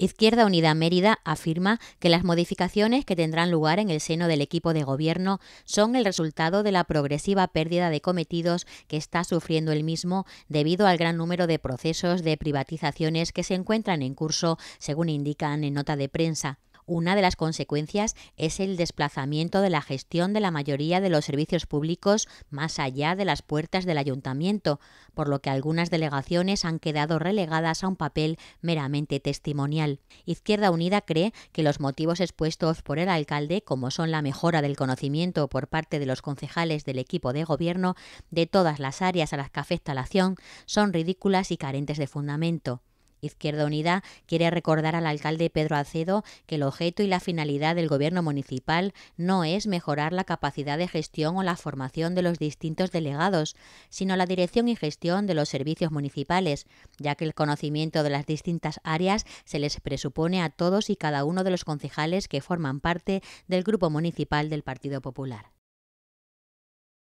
Izquierda Unida Mérida afirma que las modificaciones que tendrán lugar en el seno del equipo de gobierno son el resultado de la progresiva pérdida de cometidos que está sufriendo el mismo debido al gran número de procesos de privatizaciones que se encuentran en curso, según indican en nota de prensa. Una de las consecuencias es el desplazamiento de la gestión de la mayoría de los servicios públicos más allá de las puertas del ayuntamiento, por lo que algunas delegaciones han quedado relegadas a un papel meramente testimonial. Izquierda Unida cree que los motivos expuestos por el alcalde, como son la mejora del conocimiento por parte de los concejales del equipo de gobierno de todas las áreas a las que afecta la acción, son ridículas y carentes de fundamento. Izquierda Unida quiere recordar al alcalde Pedro Acedo que el objeto y la finalidad del gobierno municipal no es mejorar la capacidad de gestión o la formación de los distintos delegados, sino la dirección y gestión de los servicios municipales, ya que el conocimiento de las distintas áreas se les presupone a todos y cada uno de los concejales que forman parte del grupo municipal del Partido Popular.